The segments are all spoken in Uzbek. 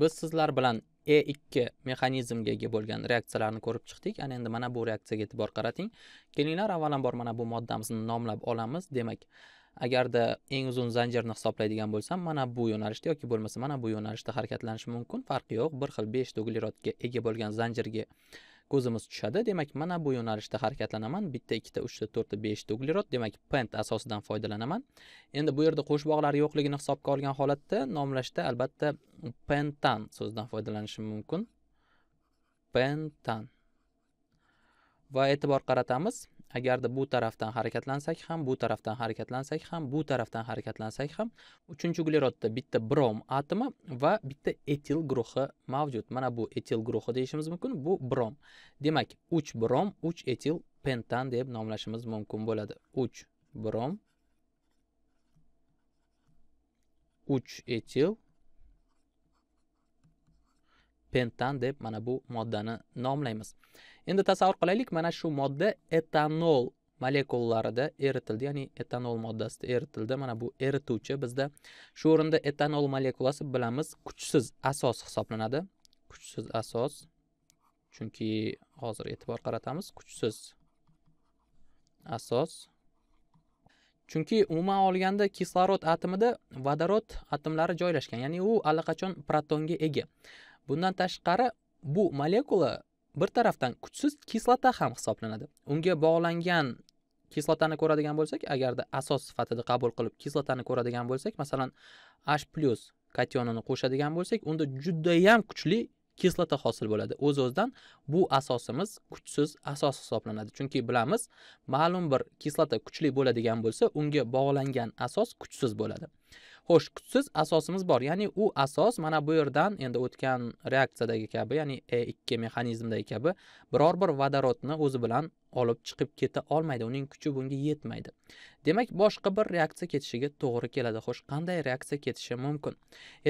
biz sizlar bilan e ikki mexanizmga ega bo'lgan reaksiyalarni ko'rib chiqdik ana endi mana bu reaksiyaga e'tibor qarating kelinglar avvalambor mana bu moddamizni nomlab olamiz demak agarda eng uzun zanjirni hisoblaydigan bo'lsam mana bu yo'nalishda yoki bo'lmasa mana bu yo'nalishda harakatlanishi mumkin farqi yo'q bir xil beshta uglerodga ega bo'lgan zanjirga ko'zimiz tushadi demak mana bu yo'nalishda harakatlanaman bitta ikkita uchta to'rtta beshta uglerod demak pent asosidan foydalanaman endi bu yerda qo'sh yo'qligini hisobga olgan holatda nomlashda albatta pentan so'zidan foydalanishim mumkin pentan va e'tibor qaratamiz agarda bu tarafdan harakatlansak ham bu tarafdan harakatlansak ham bu tarafdan harakatlansak ham uchinchi uglerodda bitta brom atomi va bitta etil guruhi mavjud mana bu etil guruhi deyishimiz mumkin bu brom demak uch brom uch etil pentan deb nomlashimiz mumkin bo'ladi uch brom uch etil pentan deb mana bu moddani nomlaymiz endi tasavvur qilaylik mana shu modda etanol molekulalarida eritildi ya'ni etanol moddasida eritildi mana bu erituvchi bizda shu o'rinda etanol molekulasi bilamiz kuchsiz asos hisoblanadi kuchsiz asos chunki hozir e'tibor qaratamiz kuchsiz asos chunki umuman olganda kislorod atomida vodorod atomlari joylashgan ya'ni u allaqachon protonga ega bundan tashqari bu molekula bir tarafdan kuchsiz kislota ham hisoblanadi unga bog'langan kislotani ko'radigan bo'lsak agarda asos sifatida qabul qilib kislotani ko'radigan bo'lsak masalan h plyus kationini qo'shadigan bo'lsak unda judayam kuchli kislota hosil bo'ladi o'z Uz o'zidan bu asosimiz kuchsiz asos hisoblanadi chunki bilamiz ma'lum bir kislota kuchli bo'ladigan bo'lsa unga bog'langan asos kuchsiz bo'ladi xo'sh kuchsiz asosimiz bor ya'ni u asos mana bu yerdan endi o'tgan reaksiyadagi kabi ya'ni e ikki mexanizmdagi kabi biror bir vodorodni o'zi bilan olib chiqib keta olmaydi uning kuchi bunga yetmaydi demak boshqa bir reaksiya ketishiga to'g'ri keladi xo'sh qanday reaksiya ketishi mumkin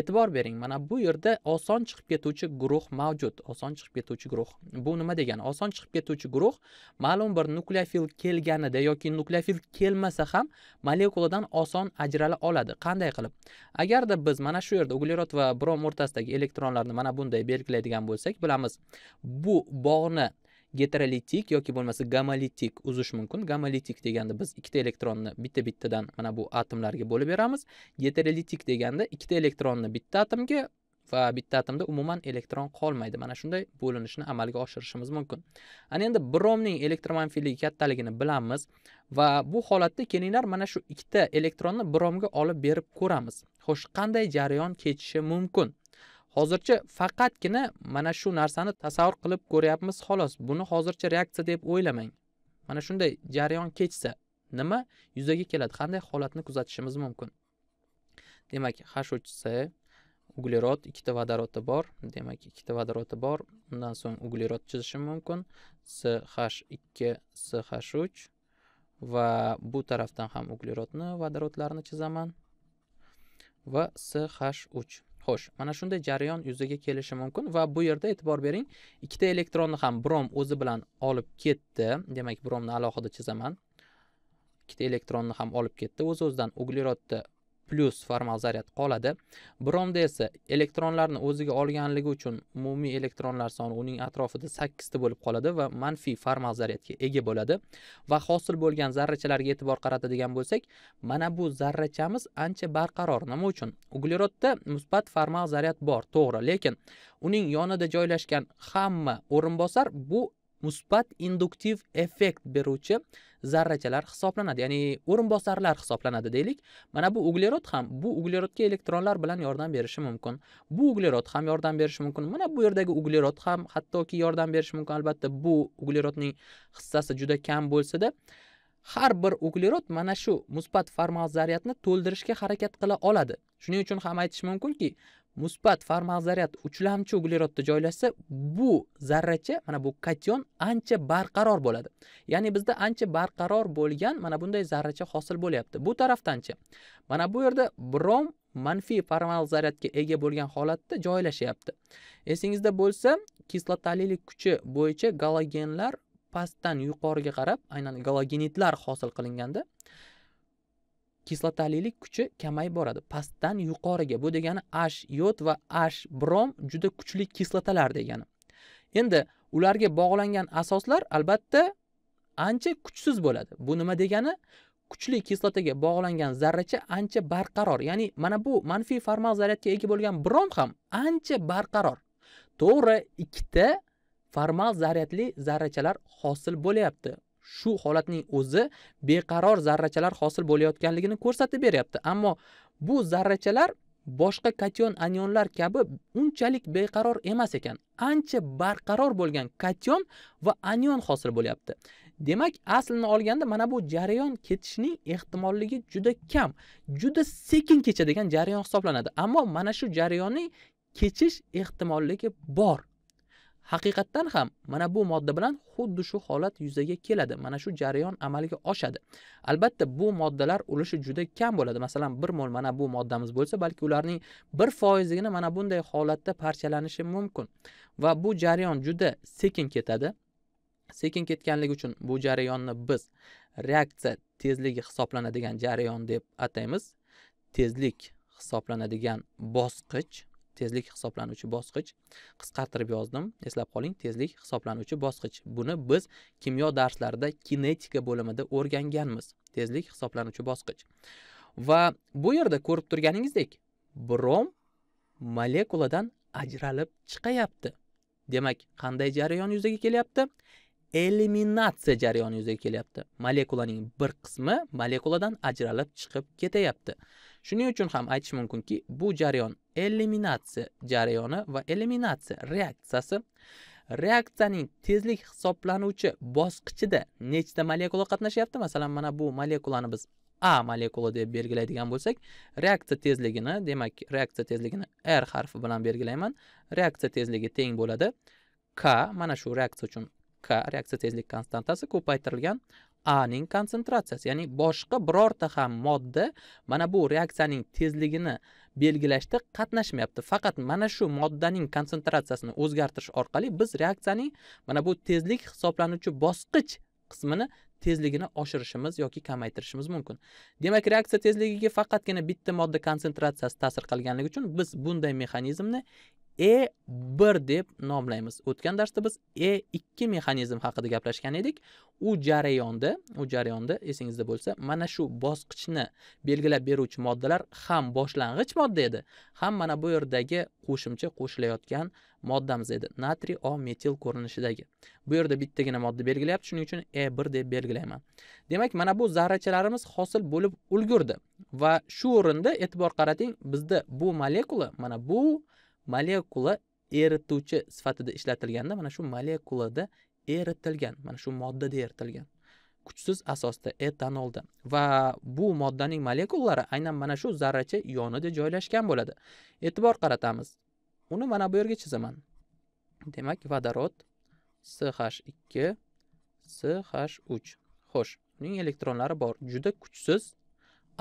e'tibor bering mana bu yerda oson chiqib ketuvchi guruh mavjud oson chiqib ketuvchi guruh bu nima degani oson chiqib ketuvchi guruh ma'lum bir nukleofil kelganida yoki nukleofil kelmasa ham molekuladan oson ajrala oladi qanday qilib agarda biz mana shu yerda uglerod va brom o'rtasidagi elektronlarni mana bunday belgilaydigan bo'lsak bilamiz bu bog'ni getrolitik yoki bo'lmasa gamolitik uzish mumkin gamolitik deganda biz ikkita elektronni bitta bittadan mana bu atomlarga bo'lib beramiz getrolitik deganda ikkita elektronni bitta atomga va bitta atomda umuman elektron qolmaydi mana shunday bo'linishni amalga oshirishimiz mumkin ana endi bromning elektromanfiyligi kattaligini bilamiz va bu holatda kelinglar mana shu ikkita elektronni bromga olib berib ko'ramiz xo'sh qanday jarayon kechishi mumkin hozircha faqatgina mana shu narsani tasavvur qilib ko'ryapmiz xolos buni hozircha reaksiya deb o'ylamang mana shunday jarayon kechsa nima yuzaga keladi qanday holatni kuzatishimiz mumkin demak h c uglerod ikkita vodorodi bor demak ikkita vodorodi bor undan so'ng uglerod chizishim mumkin ch ikki ch uch va bu tarafdan ham uglerodni vodorodlarini chizaman va ch uch xo'sh mana shunday jarayon yuzaga kelishi mumkin va bu yerda e'tibor bering ikkita elektronni ham brom o'zi bilan olib ketdi demak bromni alohida chizaman ikkita elektronni ham olib ketdi o'z o'zidan uglerodni plus formal zaryad qoladi bromda esa elektronlarni o'ziga olganligi uchun umumiy elektronlar soni uning atrofida 8 ta bo'lib qoladi va manfiy formal zaryadga ega bo'ladi va hosil bo'lgan zarrachalarga e'tibor qaratadigan bo'lsak mana bu zarrachamiz ancha barqaror nima uchun uglerodda musbat formal zaryad bor to'g'ri lekin uning yonida joylashgan hamma o'rinbosar bu musbat induktiv effekt beruvchi zarrachalar hisoblanadi ya'ni o'rinbosarlar hisoblanadi deylik mana bu uglerod ham bu uglerodga elektronlar bilan yordam berishi mumkin bu uglerod ham yordam berishi mumkin mana bu yerdagi uglerod ham hattoki yordam berishi mumkin albatta bu uglerodning hissasi juda kam bo'lsada har bir uglerod mana shu musbat formal zaryadni to'ldirishga harakat qila oladi shuning uchun ham aytish mumkinki musbat formal zaryad uchlamchi uglerodda joylashsa bu zarracha mana bu kation ancha barqaror bo'ladi ya'ni bizda ancha barqaror bo'lgan mana bunday zarracha hosil bo'lyapti bu tarafdanchi mana bu yerda brom manfiy formal zaryadga ega bo'lgan holatda joylashyapti esingizda bo'lsa kislotalilik kuchi bo'yicha galogenlar pastdan yuqoriga qarab aynan galogenitlar hosil qilinganda kislotalilik kuchi kamayib boradi pastdan yuqoriga bu degani ash yod va ash brom juda kuchli kislotalar degani endi ularga bog'langan asoslar albatta ancha kuchsiz bo'ladi bu nima degani kuchli kislotaga bog'langan zarracha ancha barqaror ya'ni mana bu manfiy formal zaryadga ega bo'lgan brom ham ancha barqaror to'g'ri ikkita formal zaryadli zarrachalar hosil bo'lyapti shu holatning o'zi beqaror zarrachalar hosil bo'layotganligini ko'rsatib beryapti ammo bu zarrachalar boshqa kation anionlar kabi unchalik beqaror emas ekan ancha barqaror bo'lgan kation va anion hosil bo'lyapti demak aslini olganda mana bu jarayon ketishning ehtimolligi juda kam juda sekin kechadigan jarayon hisoblanadi ammo mana shu jarayonning kechish ehtimolligi bor haqiqatdan ham mana bu modda bilan xuddi shu holat yuzaga keladi mana shu jarayon amalga oshadi albatta bu moddalar ulushi juda kam bo'ladi masalan bir mol mana bu moddamiz bo'lsa balki ularning bir foizigina mana bunday holatda parchalanishi mumkin va bu jarayon juda sekin ketadi sekin ketganligi uchun bu jarayonni biz reaksiya tezligi hisoblanadigan jarayon deb ataymiz tezlik hisoblanadigan bosqich tezlik hisoblanuvchi bosqich qisqartirib yozdim eslab qoling tezlik hisoblanuvchi bosqich buni biz kimyo darslarida kinetika bo'limida o'rganganmiz tezlik hisoblanuvchi bosqich va bu yerda ko'rib turganingizdek brom molekuladan ajralib chiqayapti demak qanday jarayon yuzaga kelyapti eliminatsiya jarayoni yuzaga kelyapti molekulaning bir qismi molekuladan ajralib chiqib ketayapti shuning uchun ham aytish mumkinki bu jarayon eliminatsiya jarayoni va eliminatsiya reaksiyasi reaksiyaning tezlik hisoblanuvchi bosqichida nechta molekula qatnashyapti masalan mana bu molekulani biz a molekula deb belgilaydigan bo'lsak reaksiya tezligini demak reaksiya tezligini r harfi bilan belgilayman reaksiya tezligi teng bo'ladi k mana shu reaksiya uchun k reaksiya tezlik konstantasi ko'paytirilgan a ning konsentratsiyasi ya'ni boshqa birorta ham modda mana bu reaksiyaning tezligini belgilashda qatnashmayapti faqat mana shu moddaning konsentratsiyasini o'zgartirish orqali biz reaksiyaning mana bu tezlik hisoblanuvchi bosqich qismini tezligini oshirishimiz yoki kamaytirishimiz mumkin demak reaksiya tezligiga faqatgina bitta modda konsentratsiyasi ta'sir qilganligi uchun biz bunday mexanizmni e 1 deb nomlaymiz o'tgan darsda biz e 2 mexanizm haqida gaplashgan edik u jarayonda u jarayonda esingizda bo'lsa mana shu bosqichni belgilab beruvchi moddalar ham boshlang'ich modda edi ham mana bu yerdagi qo'shimcha qo'shilayotgan moddamiz edi natriy o metil ko'rinishidagi bu yerda bittagina modda belgilayapti shuning uchun e 1 deb belgilayman demak mana bu zarrachalarimiz hosil bo'lib ulgurdi va shu o'rinda e'tibor qarating bizda bu molekula mana bu molekula erituvchi sifatida ishlatilganda mana shu molekulada eritilgan mana shu moddada eritilgan kuchsiz asosda etanolda va bu moddaning molekulalari aynan mana shu zarracha yonida joylashgan bo'ladi e'tibor qaratamiz uni mana bu yerga chizaman demak vodorod ch2 ch3 xo'sh uning elektronlari bor juda kuchsiz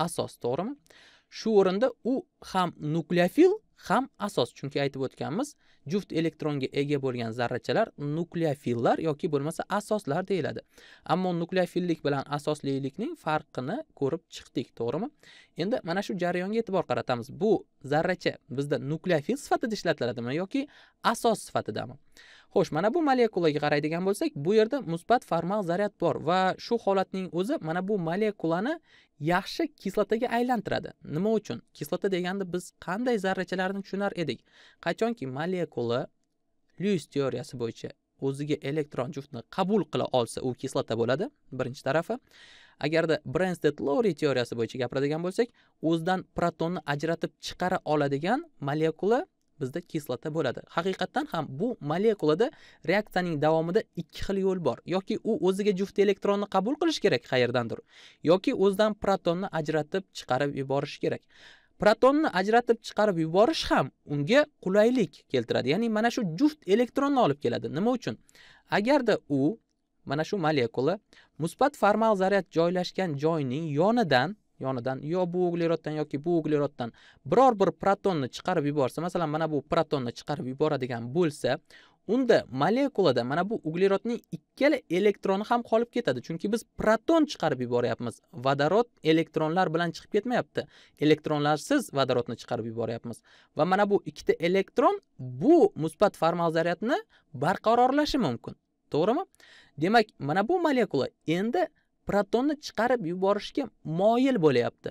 asos to'g'rimi shu o'rinda u ham nukleofil ham asos chunki aytib o'tganmiz juft elektronga ega bo'lgan zarrachalar nukleofillar yoki bo'lmasa asoslar deyiladi ammo nukleofillik bilan asoslilikning farqini ko'rib chiqdik to'g'rimi endi mana shu jarayonga e'tibor qaratamiz bu zarracha bizda nukleofil sifatida ishlatiladimi yoki asos sifatidami xo'sh mana bu molekulaga qaraydigan bo'lsak bu yerda musbat formal zaryad bor va shu holatning o'zi mana bu molekulani yaxshi kislotaga aylantiradi nima uchun kislota deganda biz qanday zarrachalarni tushunar edik qachonki molekula lyuis teoriyasi bo'yicha o'ziga elektron juftni qabul qila olsa u kislota bo'ladi birinchi tarafi agarda brensted lori teoriyasi bo'yicha gapiradigan bo'lsak o'zidan protonni ajratib chiqara oladigan molekula bizda kislota bo'ladi haqiqatdan ham bu molekulada reaksiyaning davomida ikki xil yo'l bor yoki u o'ziga juft elektronni qabul qilish kerak qayerdandir yoki o'zidan protonni ajratib chiqarib yuborish kerak protonni ajratib chiqarib yuborish ham unga qulaylik keltiradi ya'ni mana shu juft elektronni olib keladi nima uchun agarda u mana shu molekula musbat formal zaryad joylashgan joyning yonidan yonidan yo bu ugleroddan yoki bu ugleroddan biror bir protonni chiqarib yuborsa masalan mana bu protonni chiqarib yuboradigan bo'lsa unda molekulada mana bu uglerodning ikkala elektroni ham qolib ketadi chunki biz proton chiqarib yuboryapmiz vodorod elektronlar bilan chiqib ketmayapti elektronlarsiz vodorodni chiqarib yuboryapmiz va mana bu ikkita elektron bu musbat formal zaryadni barqarorlashi mumkin to'g'rimi demak mana bu molekula endi protonni chiqarib yuborishga moyil bo'lyapti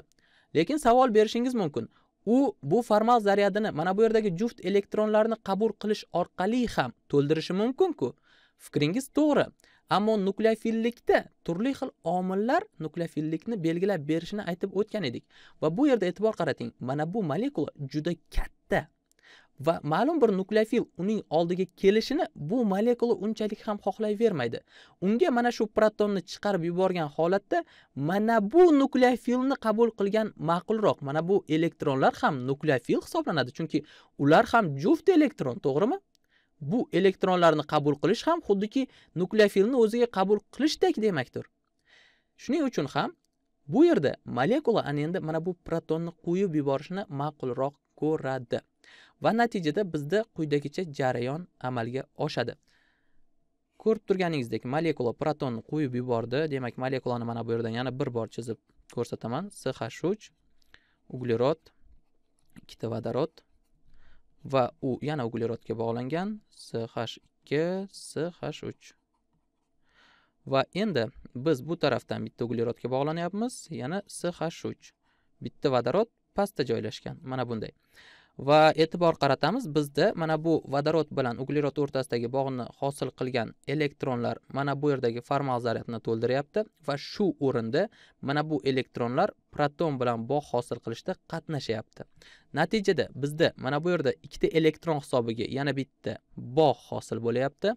lekin savol berishingiz mumkin u bu formal zaryadini mana bu yerdagi juft elektronlarni qabul qilish orqali ham to'ldirishi mumkin-ku. Fikringiz to'g'ri, ammo nukleofillikda turli xil omillar nukleofillikni belgilab berishini aytib o'tgan edik va bu yerda e'tibor qarating. Mana bu molekula juda katta va ma'lum bir nukleofil uning oldiga kelishini bu molekula unchalik ham xohlayvermaydi unga mana shu protonni chiqarib yuborgan holatda mana bu nukleofilni qabul qilgan ma'qulroq mana bu elektronlar ham nukleofil hisoblanadi chunki ular ham juft elektron to'g'rimi bu elektronlarni qabul qilish ham xuddiki nukleofilni o'ziga qabul qilishdek demakdir shuning uchun ham bu yerda molekula ana endi mana bu protonni qo'yib yuborishni ma'qulroq ko'radi va natijada bizda quyidagicha jarayon amalga oshadi ko'rib turganingizdek molekula protonni qo'yib yubordi demak molekulani mana bu yerdan yana bir bor chizib ko'rsataman ch uch uglerod ikkita vodorod va u yana uglerodga bog'langan ch ikki ch uch va endi biz bu tarafdan bitta uglerodga bog'lanyapmiz yana ch uch bitta vodorod pastda joylashgan mana bunday va e'tibor qaratamiz bizda mana bu vodorod bilan uglerod o'rtasidagi bog'ni hosil qilgan elektronlar mana bu yerdagi formal zaryadni to'ldiryapti va shu o'rinda mana bu elektronlar proton bilan bog' hosil qilishda qatnashyapti natijada bizda mana bu yerda ikkita elektron hisobiga yana bitta bog' hosil bo'lyapti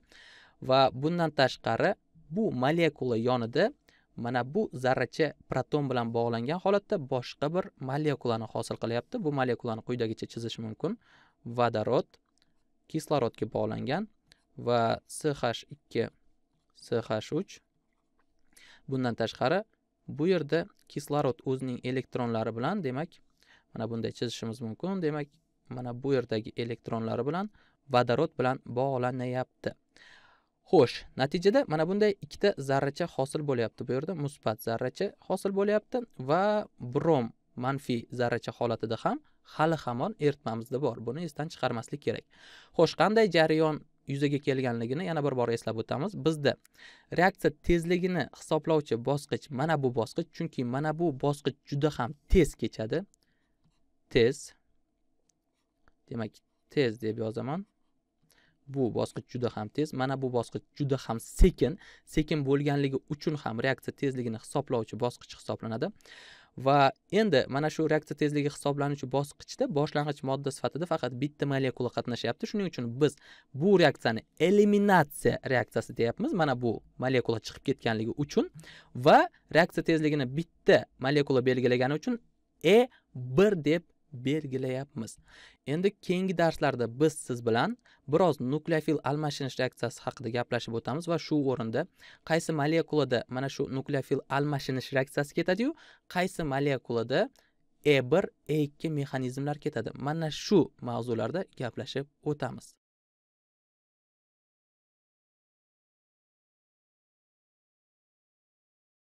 va bundan tashqari bu molekula yonida mana bu zarracha proton bilan bog'langan holatda boshqa bir molekulani hosil qilyapti bu molekulani quyidagicha chizish mumkin vodorod kislorodga bog'langan va ch ikki ch uch bundan tashqari bu yerda kislorod o'zining elektronlari bilan demak mana bunday chizishimiz mumkin demak mana bu yerdagi elektronlari bilan vodorod bilan bog'lanayapti xo'sh natijada mana bunday ikkita zarracha hosil bo'lyapti bu yerda musbat zarracha hosil bo'lyapti va brom manfiy zarracha holatida ham hali hamon eritmamizda bor buni esdan chiqarmaslik kerak xo'sh qanday jarayon yuzaga kelganligini yana bir bor eslab o'tamiz bizda reaksiya tezligini hisoblovchi bosqich mana bu bosqich chunki mana bu bosqich juda ham tez kechadi tez demak tez deb yozaman bu bosqich juda ham tez mana bu bosqich juda ham sekin sekin bo'lganligi uchun ham reaksiya tezligini hisoblovchi bosqich hisoblanadi va endi mana shu reaksiya tezligi hisoblanuvchi bosqichda boshlang'ich modda sifatida faqat bitta molekula qatnashyapti shuning uchun biz bu reaksiyani eliminatsiya reaksiyasi deyapmiz mana bu molekula chiqib ketganligi uchun va reaksiya tezligini bitta molekula belgilagani uchun e bir deb belgilayapmiz endi keyingi darslarda biz siz bilan biroz nukleofil almashinish reaksiyasi haqida gaplashib o'tamiz va shu o'rinda qaysi molekulada mana shu nukleofil almashinish reaksiyasi ketadiyu qaysi molekulada e bir e ikki mexanizmlar ketadi mana shu mavzularda gaplashib o'tamiz